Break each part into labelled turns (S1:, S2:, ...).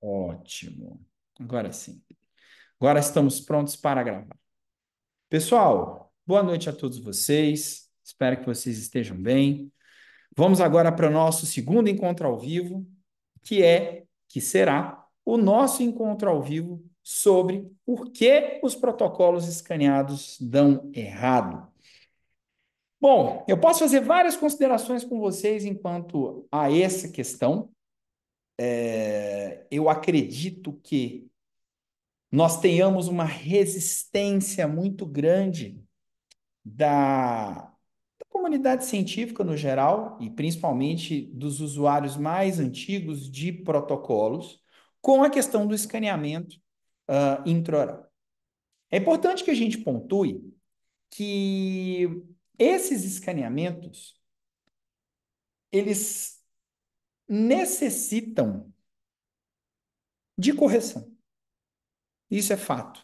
S1: Ótimo. Agora sim. Agora estamos prontos para gravar. Pessoal, boa noite a todos vocês. Espero que vocês estejam bem. Vamos agora para o nosso segundo encontro ao vivo, que é, que será, o nosso encontro ao vivo sobre por que os protocolos escaneados dão errado. Bom, eu posso fazer várias considerações com vocês enquanto a essa questão, é, eu acredito que nós tenhamos uma resistência muito grande da, da comunidade científica no geral, e principalmente dos usuários mais antigos de protocolos, com a questão do escaneamento uh, intraoral. É importante que a gente pontue que esses escaneamentos eles necessitam de correção. Isso é fato.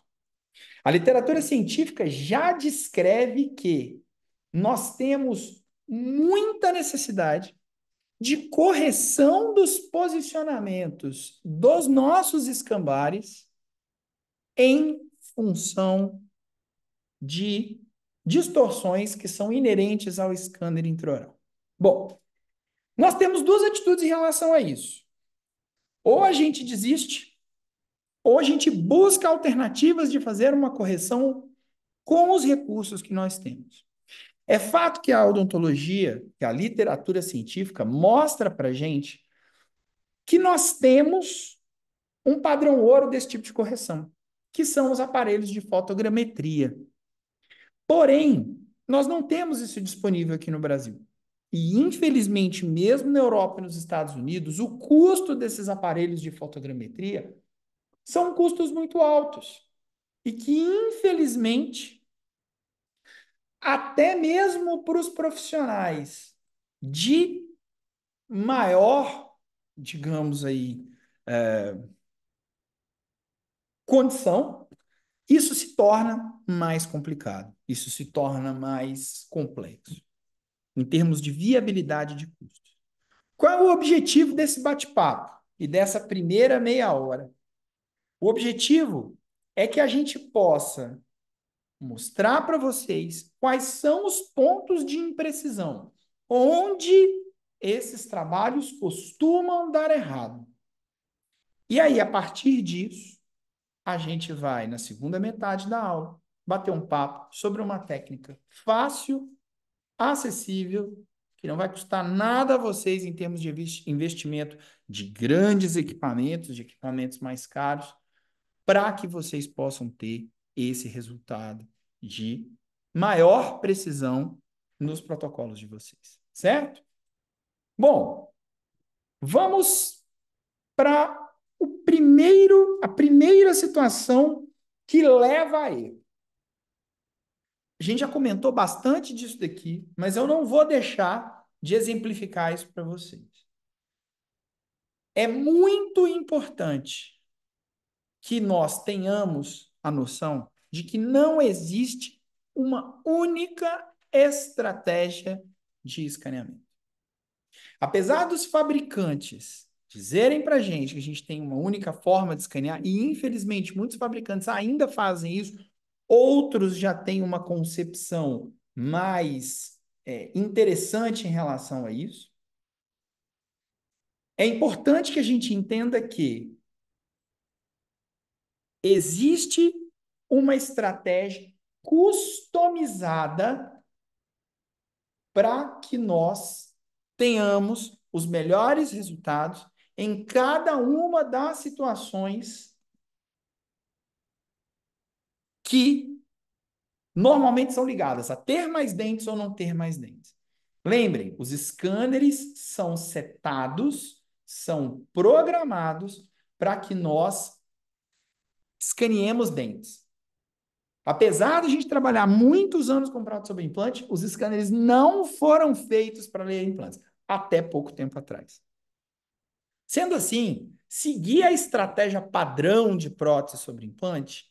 S1: A literatura científica já descreve que nós temos muita necessidade de correção dos posicionamentos dos nossos escambares em função de distorções que são inerentes ao escâner intraoral. Bom, nós temos duas atitudes em relação a isso. Ou a gente desiste, ou a gente busca alternativas de fazer uma correção com os recursos que nós temos. É fato que a odontologia, que a literatura científica mostra para gente que nós temos um padrão ouro desse tipo de correção, que são os aparelhos de fotogrametria. Porém, nós não temos isso disponível aqui no Brasil. E, infelizmente, mesmo na Europa e nos Estados Unidos, o custo desses aparelhos de fotogrametria são custos muito altos. E que, infelizmente, até mesmo para os profissionais de maior, digamos aí, é, condição, isso se torna mais complicado, isso se torna mais complexo em termos de viabilidade de custo. Qual é o objetivo desse bate-papo e dessa primeira meia hora? O objetivo é que a gente possa mostrar para vocês quais são os pontos de imprecisão, onde esses trabalhos costumam dar errado. E aí, a partir disso, a gente vai, na segunda metade da aula, bater um papo sobre uma técnica fácil acessível, que não vai custar nada a vocês em termos de investimento de grandes equipamentos, de equipamentos mais caros, para que vocês possam ter esse resultado de maior precisão nos protocolos de vocês, certo? Bom, vamos para o primeiro, a primeira situação que leva a erro a gente já comentou bastante disso daqui, mas eu não vou deixar de exemplificar isso para vocês. É muito importante que nós tenhamos a noção de que não existe uma única estratégia de escaneamento. Apesar dos fabricantes dizerem para a gente que a gente tem uma única forma de escanear, e infelizmente muitos fabricantes ainda fazem isso Outros já têm uma concepção mais é, interessante em relação a isso. É importante que a gente entenda que existe uma estratégia customizada para que nós tenhamos os melhores resultados em cada uma das situações que normalmente são ligadas a ter mais dentes ou não ter mais dentes. Lembrem, os scanners são setados, são programados para que nós escaneemos dentes. Apesar de a gente trabalhar muitos anos com prato sobre implante, os scanners não foram feitos para ler implantes, até pouco tempo atrás. Sendo assim, seguir a estratégia padrão de prótese sobre implante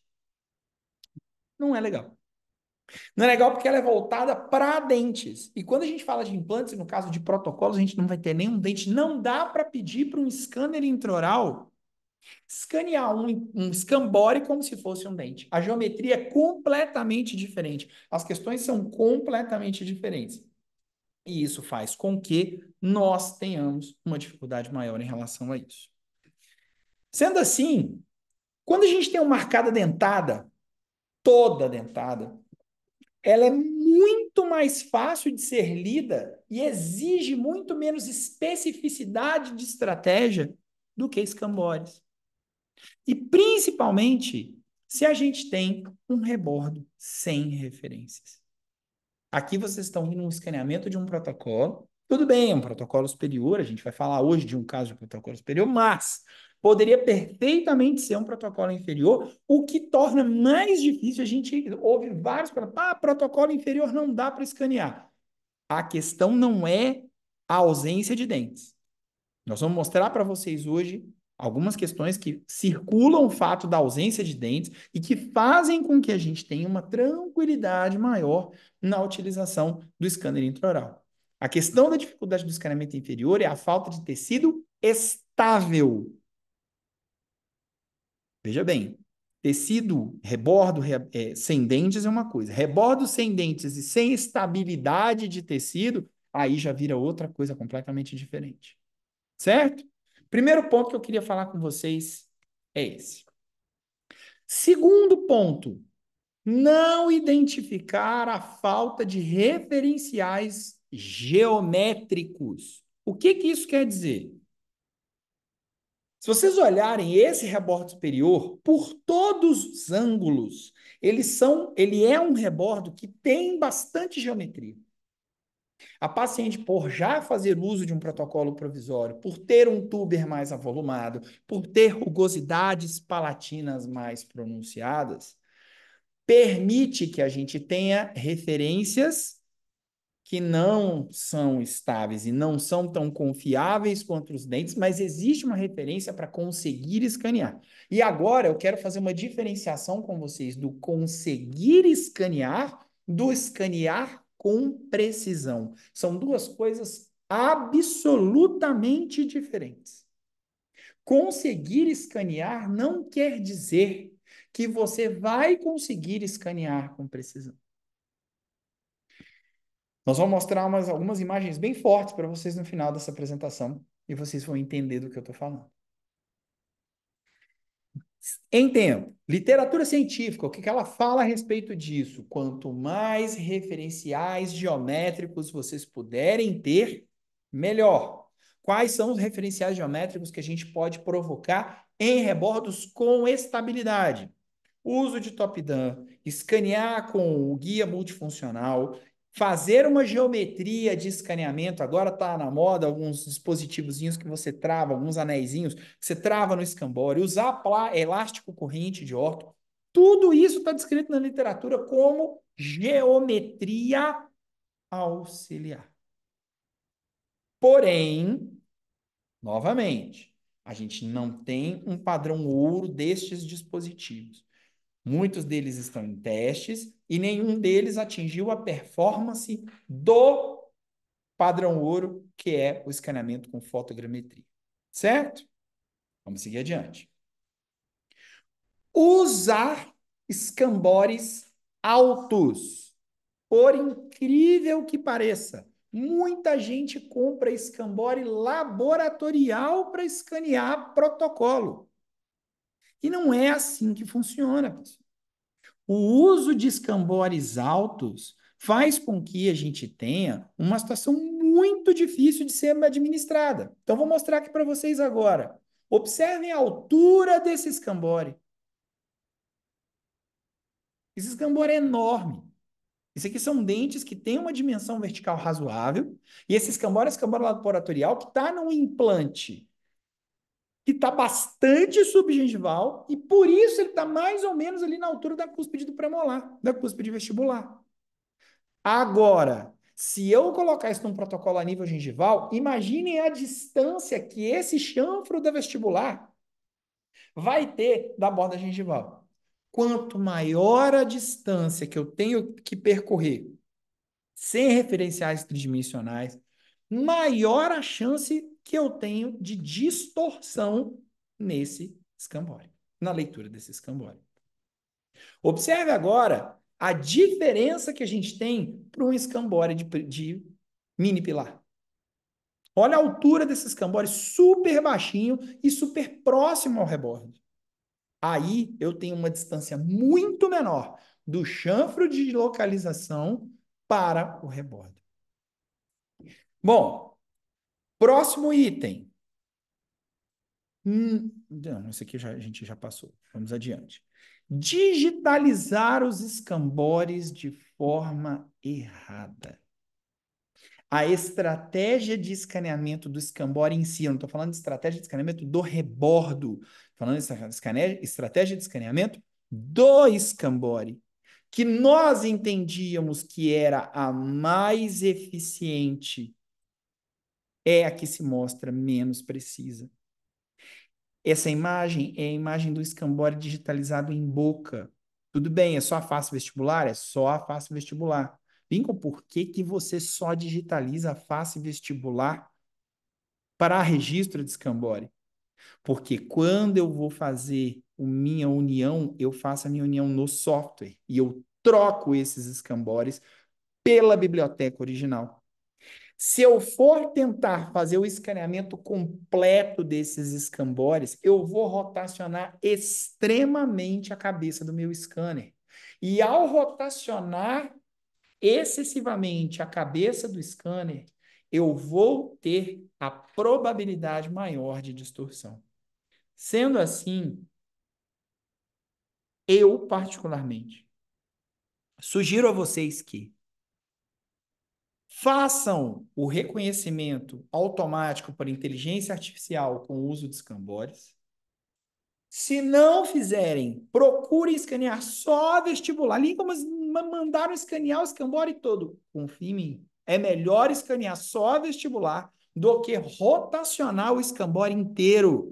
S1: não é legal. Não é legal porque ela é voltada para dentes. E quando a gente fala de implantes, no caso de protocolos, a gente não vai ter nenhum dente. Não dá para pedir para um scanner intraoral escanear um, um escambore como se fosse um dente. A geometria é completamente diferente. As questões são completamente diferentes. E isso faz com que nós tenhamos uma dificuldade maior em relação a isso. Sendo assim, quando a gente tem uma marcada dentada, toda dentada. Ela é muito mais fácil de ser lida e exige muito menos especificidade de estratégia do que escambores. E principalmente se a gente tem um rebordo sem referências. Aqui vocês estão indo um escaneamento de um protocolo. Tudo bem, é um protocolo superior, a gente vai falar hoje de um caso de protocolo superior, mas poderia perfeitamente ser um protocolo inferior, o que torna mais difícil. A gente ouve vários falando, ah, protocolo inferior não dá para escanear. A questão não é a ausência de dentes. Nós vamos mostrar para vocês hoje algumas questões que circulam o fato da ausência de dentes e que fazem com que a gente tenha uma tranquilidade maior na utilização do scanner intraoral. A questão da dificuldade do escaneamento inferior é a falta de tecido estável Veja bem, tecido rebordo re, é, sem dentes é uma coisa, rebordo sem dentes e sem estabilidade de tecido, aí já vira outra coisa completamente diferente. Certo? Primeiro ponto que eu queria falar com vocês é esse. Segundo ponto, não identificar a falta de referenciais geométricos. O que, que isso quer dizer? Se vocês olharem esse rebordo superior por todos os ângulos, são, ele é um rebordo que tem bastante geometria. A paciente, por já fazer uso de um protocolo provisório, por ter um tuber mais avolumado, por ter rugosidades palatinas mais pronunciadas, permite que a gente tenha referências que não são estáveis e não são tão confiáveis quanto os dentes, mas existe uma referência para conseguir escanear. E agora eu quero fazer uma diferenciação com vocês do conseguir escanear do escanear com precisão. São duas coisas absolutamente diferentes. Conseguir escanear não quer dizer que você vai conseguir escanear com precisão. Nós vamos mostrar umas, algumas imagens bem fortes para vocês no final dessa apresentação e vocês vão entender do que eu estou falando. Em tempo, literatura científica, o que, que ela fala a respeito disso? Quanto mais referenciais geométricos vocês puderem ter, melhor. Quais são os referenciais geométricos que a gente pode provocar em rebordos com estabilidade? Uso de top-down, escanear com o guia multifuncional, Fazer uma geometria de escaneamento, agora está na moda alguns dispositivozinhos que você trava, alguns anéisinhos que você trava no escambório, usar elástico corrente de orto, tudo isso está descrito na literatura como geometria auxiliar. Porém, novamente, a gente não tem um padrão ouro destes dispositivos. Muitos deles estão em testes e nenhum deles atingiu a performance do padrão ouro, que é o escaneamento com fotogrametria. Certo? Vamos seguir adiante. Usar escambores altos. Por incrível que pareça, muita gente compra escambore laboratorial para escanear protocolo. E não é assim que funciona, O uso de escambores altos faz com que a gente tenha uma situação muito difícil de ser administrada. Então, vou mostrar aqui para vocês agora. Observem a altura desse escambore. Esse escambore é enorme. Isso aqui são dentes que têm uma dimensão vertical razoável. E esse escambore é escambore laboratorial que está no implante que está bastante subgengival, e por isso ele está mais ou menos ali na altura da cúspide do premolar, da cúspide vestibular. Agora, se eu colocar isso num protocolo a nível gengival, imaginem a distância que esse chanfro da vestibular vai ter da borda gengival. Quanto maior a distância que eu tenho que percorrer sem referenciais tridimensionais, maior a chance que eu tenho de distorção nesse escambório, na leitura desse escambório. Observe agora a diferença que a gente tem para um escambório de, de mini pilar. Olha a altura desse escambório, super baixinho e super próximo ao rebordo. Aí eu tenho uma distância muito menor do chanfro de localização para o rebordo. Bom, Próximo item. Hum, não, esse aqui já, a gente já passou. Vamos adiante. Digitalizar os escambores de forma errada. A estratégia de escaneamento do escambore em si, eu não estou falando de estratégia de escaneamento do rebordo, falando de estratégia de escaneamento do escambore, que nós entendíamos que era a mais eficiente é a que se mostra menos precisa. Essa imagem é a imagem do escambore digitalizado em boca. Tudo bem, é só a face vestibular? É só a face vestibular. com por que, que você só digitaliza a face vestibular para registro de escambore? Porque quando eu vou fazer a minha união, eu faço a minha união no software e eu troco esses escambores pela biblioteca original. Se eu for tentar fazer o escaneamento completo desses escambores, eu vou rotacionar extremamente a cabeça do meu scanner. E ao rotacionar excessivamente a cabeça do scanner, eu vou ter a probabilidade maior de distorção. Sendo assim, eu particularmente sugiro a vocês que façam o reconhecimento automático por inteligência artificial com o uso de escambores. Se não fizerem, procurem escanear só vestibular. Ali como mandaram escanear o escambore todo. Confie em mim. É melhor escanear só vestibular do que rotacionar o escambore inteiro.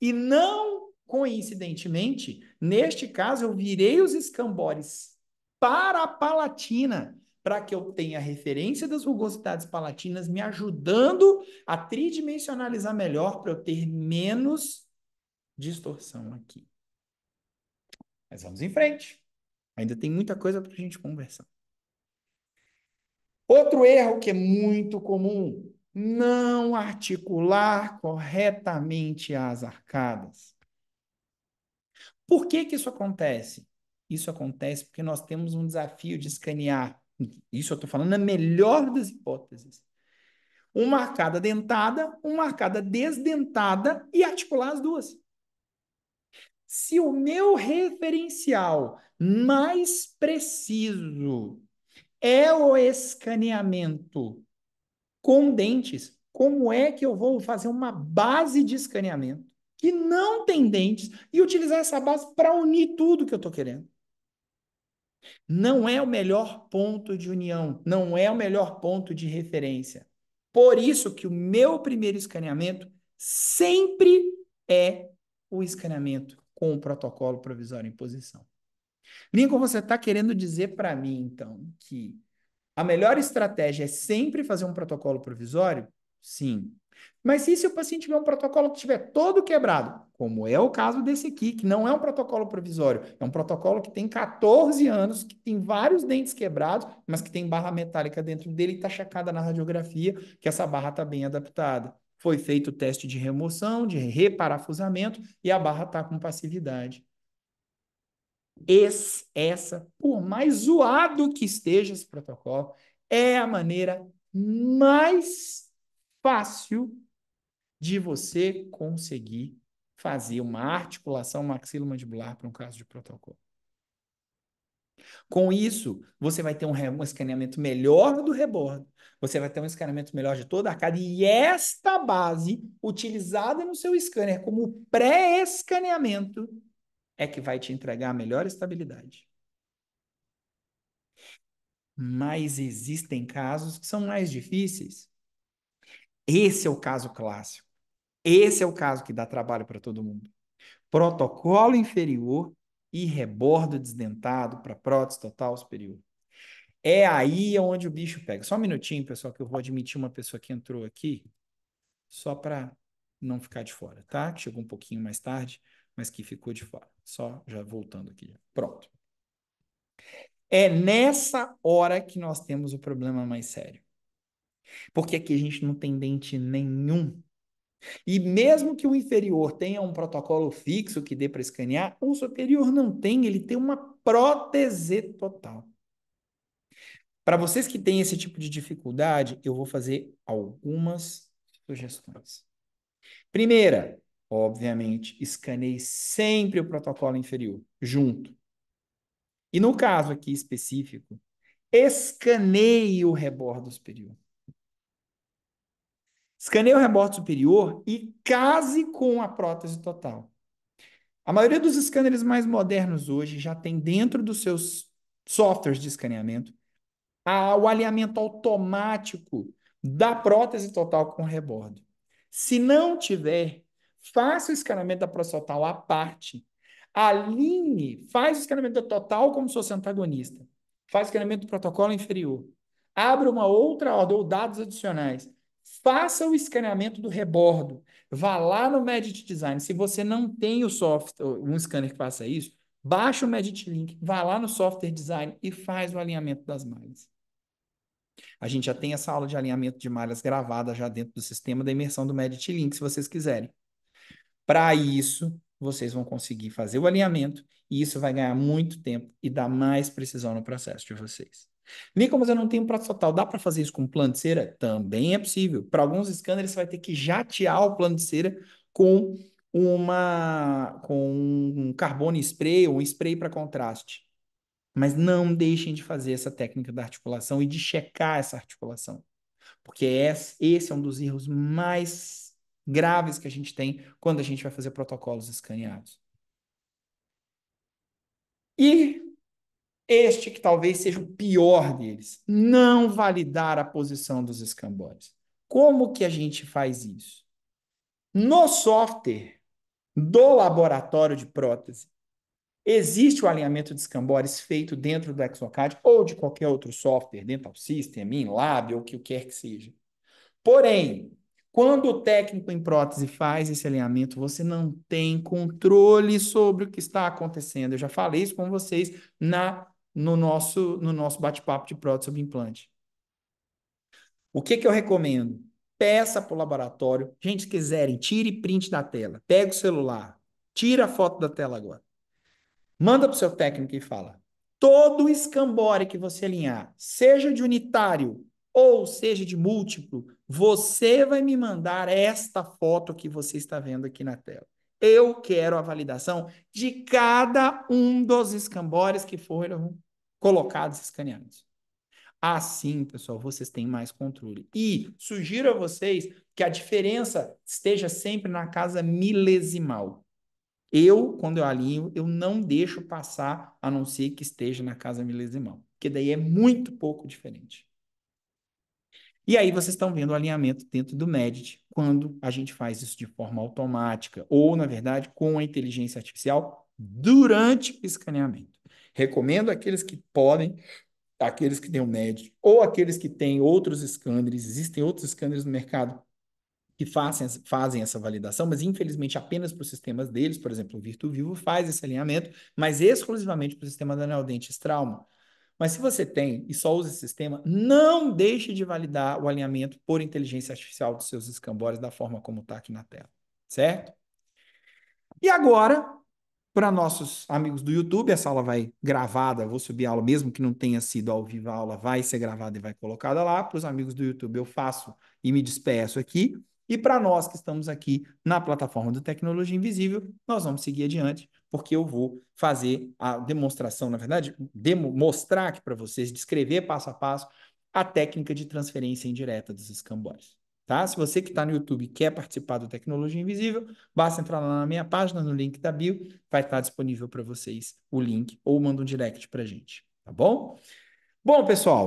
S1: E não coincidentemente, neste caso eu virei os escambores para a palatina para que eu tenha referência das rugosidades palatinas, me ajudando a tridimensionalizar melhor para eu ter menos distorção aqui. Mas vamos em frente. Ainda tem muita coisa para a gente conversar. Outro erro que é muito comum: não articular corretamente as arcadas. Por que, que isso acontece? Isso acontece porque nós temos um desafio de escanear isso eu estou falando na melhor das hipóteses. Uma arcada dentada, uma arcada desdentada e articular as duas. Se o meu referencial mais preciso é o escaneamento com dentes, como é que eu vou fazer uma base de escaneamento que não tem dentes e utilizar essa base para unir tudo que eu estou querendo? Não é o melhor ponto de união, não é o melhor ponto de referência. Por isso que o meu primeiro escaneamento sempre é o escaneamento com o protocolo provisório em posição. Lincoln, você está querendo dizer para mim, então, que a melhor estratégia é sempre fazer um protocolo provisório? Sim. Mas e se o paciente tiver um protocolo que estiver todo quebrado, como é o caso desse aqui, que não é um protocolo provisório, é um protocolo que tem 14 anos, que tem vários dentes quebrados, mas que tem barra metálica dentro dele, está checada na radiografia, que essa barra está bem adaptada. Foi feito o teste de remoção, de reparafusamento, e a barra está com passividade. Esse, essa, por mais zoado que esteja esse protocolo, é a maneira mais fácil de você conseguir fazer uma articulação maxilomandibular para um caso de protocolo. Com isso, você vai ter um, um, escaneamento melhor do rebordo, você vai ter um escaneamento melhor de toda a cara e esta base, utilizada no seu scanner como pré-escaneamento, é que vai te entregar a melhor estabilidade. Mas existem casos que são mais difíceis, esse é o caso clássico. Esse é o caso que dá trabalho para todo mundo. Protocolo inferior e rebordo desdentado para prótese total superior. É aí onde o bicho pega. Só um minutinho, pessoal, que eu vou admitir uma pessoa que entrou aqui, só para não ficar de fora, tá? Chegou um pouquinho mais tarde, mas que ficou de fora. Só já voltando aqui. Pronto. É nessa hora que nós temos o problema mais sério. Porque aqui a gente não tem dente nenhum. E mesmo que o inferior tenha um protocolo fixo que dê para escanear, o superior não tem, ele tem uma prótese total. Para vocês que têm esse tipo de dificuldade, eu vou fazer algumas sugestões. Primeira, obviamente, escaneie sempre o protocolo inferior, junto. E no caso aqui específico, escaneie o rebordo superior. Escaneie o rebordo superior e case com a prótese total. A maioria dos scanners mais modernos hoje já tem dentro dos seus softwares de escaneamento a, o alinhamento automático da prótese total com o rebordo. Se não tiver, faça o escaneamento da prótese total à parte. Alinhe, faz o escaneamento da total como se fosse antagonista. Faz o escaneamento do protocolo inferior. Abra uma outra ordem ou dados adicionais Faça o escaneamento do rebordo. Vá lá no Medit Design. Se você não tem o software, um scanner que faça isso, baixa o Medit Link, vá lá no software design e faz o alinhamento das malhas. A gente já tem essa aula de alinhamento de malhas gravada já dentro do sistema da imersão do Medit Link, se vocês quiserem. Para isso, vocês vão conseguir fazer o alinhamento e isso vai ganhar muito tempo e dar mais precisão no processo de vocês. Nico, mas eu não tenho prato total. Dá para fazer isso com plano de cera? Também é possível. Para alguns scanners, você vai ter que jatear o plano de cera com uma com um carbono spray ou um spray para contraste. Mas não deixem de fazer essa técnica da articulação e de checar essa articulação. Porque é esse é um dos erros mais graves que a gente tem quando a gente vai fazer protocolos escaneados. E este que talvez seja o pior deles, não validar a posição dos escambores. Como que a gente faz isso? No software do laboratório de prótese, existe o alinhamento de escambores feito dentro do Exocad ou de qualquer outro software, Dental System, InLab ou o que quer que seja. Porém, quando o técnico em prótese faz esse alinhamento, você não tem controle sobre o que está acontecendo. Eu já falei isso com vocês na no nosso, no nosso bate-papo de prótese sobre implante. O que, que eu recomendo? Peça para o laboratório. Gente, se quiserem, tire print da tela. Pega o celular. Tira a foto da tela agora. Manda para o seu técnico e fala. Todo escambore que você alinhar, seja de unitário ou seja de múltiplo, você vai me mandar esta foto que você está vendo aqui na tela. Eu quero a validação de cada um dos escambores que foram colocados, escaneados. Assim, pessoal, vocês têm mais controle. E sugiro a vocês que a diferença esteja sempre na casa milesimal. Eu, quando eu alinho, eu não deixo passar, a não ser que esteja na casa milesimal, porque daí é muito pouco diferente. E aí vocês estão vendo o alinhamento dentro do Medit, quando a gente faz isso de forma automática, ou, na verdade, com a inteligência artificial durante o escaneamento. Recomendo aqueles que podem, aqueles que têm o Medit, ou aqueles que têm outros scanners, existem outros scanners no mercado que fazem, fazem essa validação, mas infelizmente apenas para os sistemas deles, por exemplo, o Virtu Vivo faz esse alinhamento, mas exclusivamente para o sistema da Neodente Strauma. Mas se você tem e só usa esse sistema, não deixe de validar o alinhamento por inteligência artificial dos seus escambores da forma como está aqui na tela, certo? E agora, para nossos amigos do YouTube, essa aula vai gravada, vou subir a aula, mesmo que não tenha sido ao vivo a aula, vai ser gravada e vai colocada lá. Para os amigos do YouTube, eu faço e me despeço aqui. E para nós que estamos aqui na plataforma do Tecnologia Invisível, nós vamos seguir adiante porque eu vou fazer a demonstração, na verdade, demo, mostrar aqui para vocês, descrever passo a passo a técnica de transferência indireta dos escambores. Tá? Se você que está no YouTube quer participar do Tecnologia Invisível, basta entrar lá na minha página, no link da bio, vai estar tá disponível para vocês o link ou manda um direct para gente, tá bom? Bom, pessoal,